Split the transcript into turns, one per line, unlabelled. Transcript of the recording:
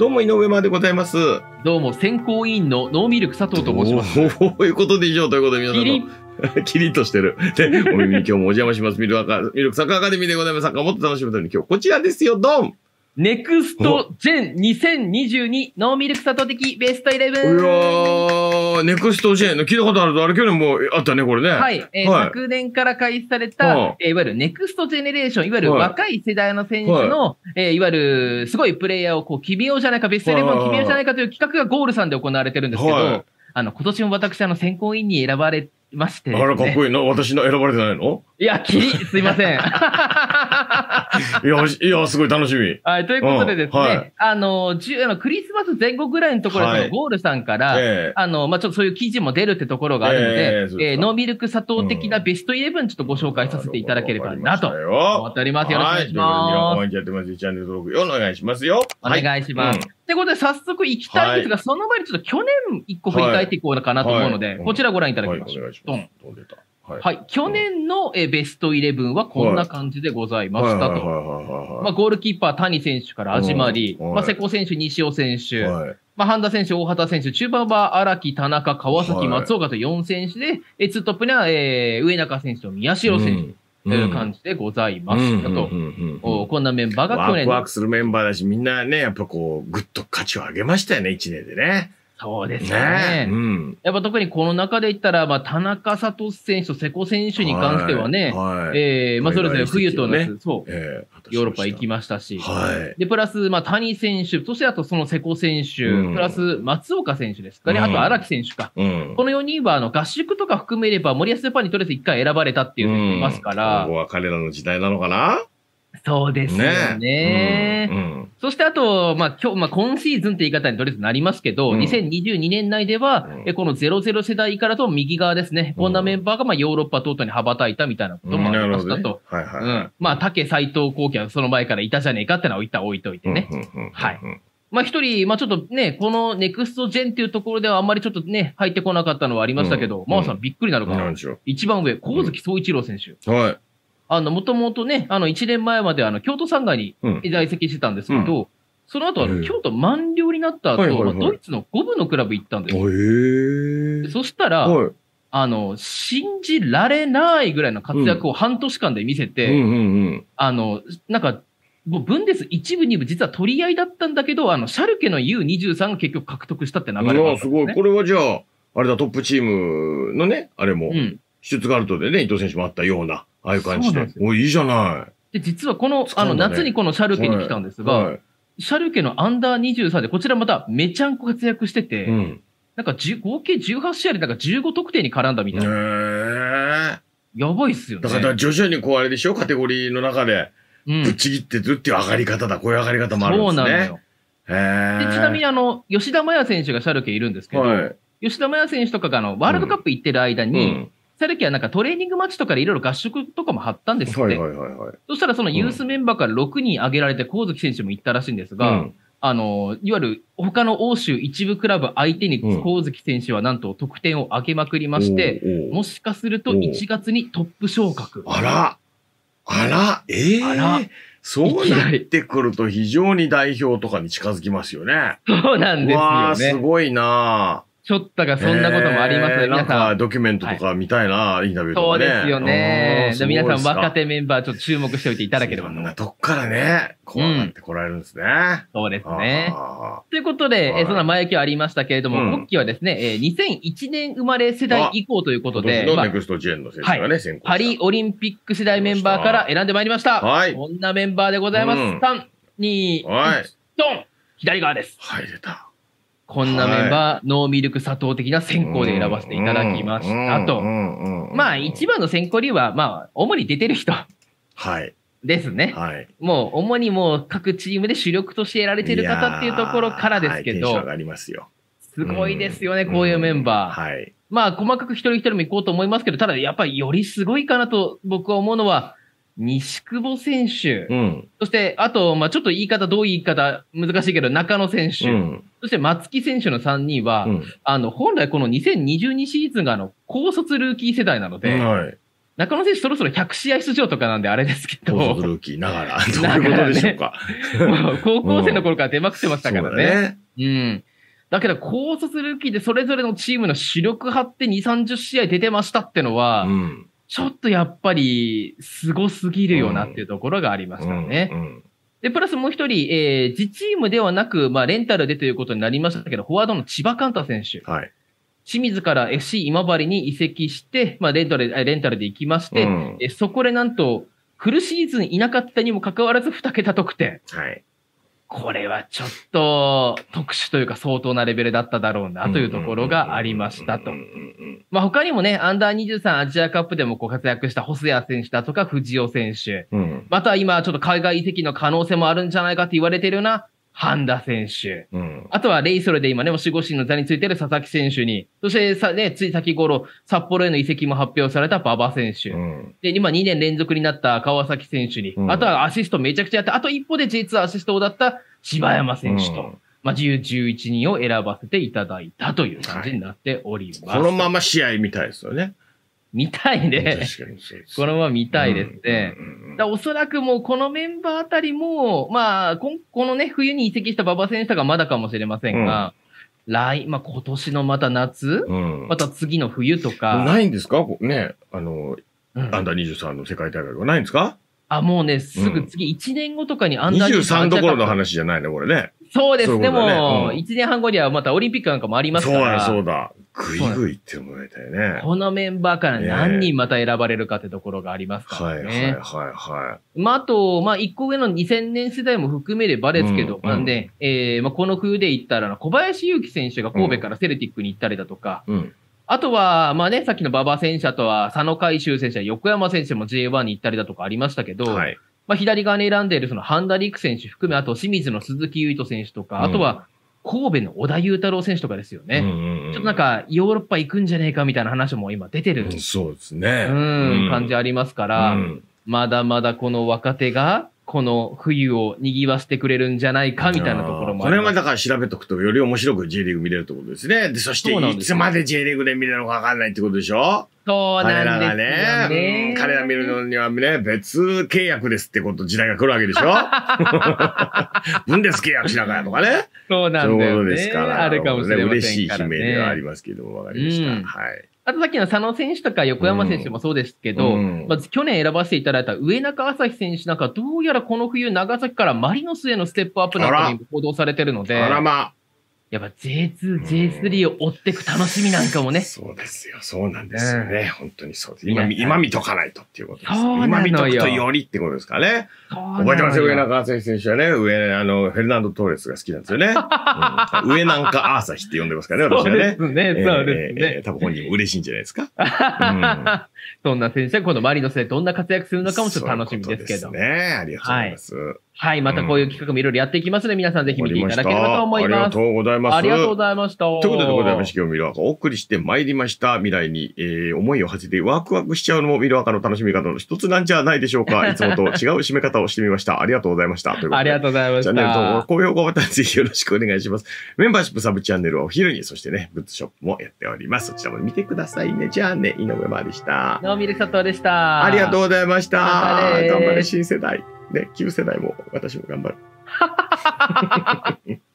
どうも井上までございます。どうも選
考委員のノーミルク佐藤と申します。ということで以上ということで皆さんの。キリッとしてる。で、お耳に今日もお邪魔します。ミルクサッカーアカデミーでございます。サッカーもっと楽しむために今日こちらですよ、ドンネクスト
ジェン2022ノーミルク佐藤的ベスト11。うわ
ネクストジェン聞いたことあると、あれ去年もあったね、これね。はい。えーはい昨
年から開始された、はあえーいわゆるネクストジェネレーション、いわゆる若い世代の選手の、いえーいわゆるすごいプレイヤーをこう、奇妙じゃないか、ベストレモン奇妙じゃないかという企画がゴールさんで行われてるんですけど、はいあの、今年も私、あの、選考委員に選ばれましてであら、かっこいいな。
私の選ばれてないの
いや、きり、すいません。
いや、いや、すごい楽しみ。はい、ということでですね、うんはい、
あの、じゅ、あのクリスマス前後ぐらいのところで、ゴールさんから、えー、あの、まあ、ちょっとそういう記事も出るってところがあるので、えー、えー、ノーミルク砂糖的なベストイレブンちょっとご紹介させていただければなと思っております。よろしくお願いします。はい、
やってます。チャンネル登録お願いしますよ。お願いします。と、
はい、うん、いうことで、早速行きたいんですが、その前にちょっと去年一個振り返っていこうかなと思うので、こちらご覧いただきます。ょはいはい、ドン。はいはい、去年のえベストイレブンはこんな感じでございました
と。まあ、
ゴールキーパー、谷選手から始まり、まあ、瀬古選手、西尾選手、まあ、半田選手、大畑選手、中盤は荒木、田中、川崎、松岡と4選手で、えツートップには、えー、上中選手と宮代選手。うんという感じでございましたと。こんなメンバーが去年。ワクワク
するメンバーだし、みんなね、やっぱこう、ぐっと価値を上げましたよね、1年でね。そうですね。ねうん、
やっぱ特にこの中で言ったら、まあ、田中聡選手と瀬古選手に関してはね、はいはい、えー、まあ、それぞれ冬と夏、ね、そう、えー、ヨーロッパ行きましたし、はい、で、プラス、まあ、谷選手、そしてあとその瀬古選手、うん、プラス松岡選手ですかね、うん、あと荒木選手か。この4人は、あの、合宿とか含めれば、森保ジャパンにとりあえず1回選ばれたっていう選手いますから。こ
こは彼らの時代なのかなそうですねね、うんう
ん。そしてあと、まあ今日、まあ、今シーズンって言い方にとりあえずなりますけど、うん、2022年内では、うん、この00世代からと右側ですね、こんなメンバーがまあヨーロッパ等々に羽ばたいたみたいなこともありましたと。まあ、竹斎藤幸喜はその前からいたじゃねえかってのは一旦置いといてね。はい。まあ一人、まあちょっとね、このネクストジェンっていうところではあんまりちょっとね、入ってこなかったのはありましたけど、真、央、さんびっくりなるかな。一番上、小月総一郎選
手。はい。
あの、もともとね、あの、1年前まであの、京都産街に在籍してたんですけど、うん、その後、あの、京都満了になった後、はいはいはい、ドイツの5部のクラブ行ったんですよ。そしたら、はい、あの、信じられないぐらいの活躍を半年間で見せて、うんうんうんうん、あの、なんか、もうブンデス1部、2部、実は取り合いだったんだけど、あの、シャルケの U23 が結局獲得したって流れがあん、ね、すごい。これ
はじゃあ、あれだ、トップチームのね、あれも、うん、シュツガルトでね、伊藤選手もあったような。ああいう感じで。おい、いいじゃな
い。で、実はこの、ね、あの、夏にこのシャルケに来たんですが、はいはい、シャルケのアンダー23で、こちらまためちゃんこ活躍してて、うん、なんか合計18試合でなんか15得点に絡んだみたいな。ー。
やばいっすよね。だから徐々にこうあれでしょ、カテゴリーの中で、ぶっちぎってるっていう上がり方だ。こういう上がり方もあるんですね。そうなのよ。でちなみにあ
の、吉田麻也選手がシャルケいるんですけど、はい、吉田麻也選手とかがあの、ワールドカップ行ってる間に、うんさっきはなんかトレーニングマッチとかでいろいろ合宿とかも張ったんですって、はいはいはいはい。そしたらそのユースメンバーから6人挙げられて、神月選手も行ったらしいんですが、うん、あの、いわゆる他の欧州一部クラブ相手に神月選手はなんと得点を上げまくりまして、うん、もしかすると1月にトップ昇格。あら
あらええー、あらそうなってくると非常に代表とかに近づきますよね。そうなんですよね。わあ、すごいなちょっとがそんなこともあります、えー、皆さん。んドキュメントとか見たいな、はい、インタビューとか、ね、そうですよね。で皆さん若
手メンバーちょっと注目しておいていただければと。どっからね、こうなって
こられるんですね。うん、そうですね。
ということで、はい、そんな前置きはありましたけれども、うん、はですね、えー、2001年生まれ世代以
降ということで、ネクストジェンの選手が
ね、先行、パリオリンピック世代メンバーから選んでまいりました。はい。こんなメンバーでございます。うん、3、2、1、ドン左側です。はい、出た。こんなメンバー、ノーミルク砂糖的な選考で選ばせていただきましたと。まあ、一番の選考理由は、まあ、主に出てる人。はい。ですね。はい。もう、主にもう各チームで主力として得られてる方っていうところからですけど。はい、がりますよ。すごいですよね、こういうメンバー。はい。まあ、細かく一人一人も行こうと思いますけど、ただやっぱりよりすごいかなと僕は思うのは、西久保選手、うん、そしてあと、まあ、ちょっと言い方、どういう言い方、難しいけど、中野選手、うん、そして松木選手の3人は、うん、あの本来、この2022シーズンがあの高卒ルーキー世代なので、はい、中野選手、そろそろ100試合出場とかなんで、あれですけど、高卒ルーキーながら、どういうことでしょうか。ね、高校生の頃から出まくってましたからね。うねうんだけど、高卒ルーキーでそれぞれのチームの主力張って2、30試合出てましたってのは、うん、ちょっとやっぱりすごすぎるよなっていうところがありましたね。うんうん、で、プラスもう一人、えー、自チームではなく、まあ、レンタルでということになりましたけど、フォワードの千葉カンタ選手。はい。清水から FC 今治に移籍して、まあ、レンタルレンタルで行きまして、うん、えそこでなんと、フルシーズンいなかったにもかかわらず2桁得点。はい。これはちょっと特殊というか相当なレベルだっただろうなというところがありましたと。まあ、他にもね、アンダー23アジアカップでもこう活躍した細谷選手だとか藤尾選手、うん、また今ちょっと海外移籍の可能性もあるんじゃないかって言われてるような半田選手、うん、あとはレイソルで今ね、守護神の座についてる佐々木選手に、そしてさ、ね、つい先頃、札幌への移籍も発表された馬場選手、うん、で、今2年連続になった川崎選手に、うん、あとはアシストめちゃくちゃやって、あと一歩で実2アシストだった柴山選手と。まあ、自由11人を選ばせていただい
たという感じになっております。このまま試合みたいですよね。見たいね。このまま見たいですね。
だおそらくもうこのメンバーあたりも、まあ、このね、冬に移籍した馬場選手とかまだかもしれませんが、うん、来、まあ今
年のまた夏、うん、また次の冬とか。ないんですかね、あの、うん、アンダー23の世界大会はないんですか
あ、もうね、すぐ次1年後とかにアンダー23。23どころの
話じゃないね、これね。そうですううねもう1
年半後にはまたオリンピックなんかもありますから。そうだ、そうだ。
ぐいぐいって思えたよね。
このメンバーから何人また選ばれるかってところがありますからね。はいはいはいはい。まあ、あと、まあ、一個上の2000年世代も含めればですけど、うん、なんで、えー、まあ、この冬で言ったら、小林祐希選手が神戸からセルティックに行ったりだとか、うん、あとは、まあね、さっきの馬場選手とは、佐野海舟選手や横山選手も J1 に行ったりだとかありましたけど、はいまあ、左側に選んでいるそのハンダリック選手含め、あと清水の鈴木優斗選手とか、あとは神戸の小田裕太郎選手とかですよね、うんうん、ちょっとなんかヨーロッパ行くんじゃねえかみたいな話も今出てる、うん、そうですね、うん、感じありますから、うん、まだまだこの若手がこの冬を賑わせてくれるんじゃないかみたいなところもこれ
はだから調べとくとより面白く J リーグ見れるってことですね。で、そしていつまで J リーグで見れるのかわかんないってことでしょ
そうなんですよ、ね、彼らがね、彼ら
見るのにはね、別契約ですってこと時代が来るわけでしょ分です契約しながらとかね。そうなんだよ、ね、そううですから。あれかもしれませんからね。嬉しい悲鳴ではありますけども、わかりました。うん、はい。
あとさっきの佐野選手とか横山選手もそうですけど、うんうん、まず去年選ばせていただいた上中朝日選手なんか、どうやらこの冬、長崎からマリノスへのステップアップなんかに報道されてるので、あらまあやっぱ J2、J3 を追っていく楽しみなんかもね。そうですよ。
そうなんですよね。うん、本当にそうです。今、今見とかないとっていうことです。今見とくとよりってことですかね。覚えてますよ、上中川選手はね。上、あの、フェルナンド・トーレスが好きなんですよね。うん、上なんかアーサヒって呼んでますからね、私はね。そうですね、そうですね。えー、えー、多分本人も嬉しいんじゃないですか。う
ん、そんな選手はこのマリノスでどんな活躍するのかもちょっと楽しみですけど。ううですね。ありがとうございます。はいはい、またこういう企画もいろいろやっていきますの、ね、で、皆さんぜひ見ていただければと思います。ありがと
うございます。ありがとうござ
いました。ということでございまし
て、今日ミルワカお送りしてまいりました。未来に、えー、思いを馳せてワクワクしちゃうのもミルワカの楽しみ方の一つなんじゃないでしょうか。いつもと違う締め方をしてみました。ありがとうございました。ということで。ありがとうございました。チャンネル登録、高評価ボタンぜひよろしくお願いします。メンバーシップサブチャンネルはお昼に、そしてね、ブッズショップもやっております。そちらも見てくださいね。じゃあね、井上真でした。
ノーミル佐藤でした。ありがとうございま
した。頑張れ、新世代。ね、旧世代も私も頑張る。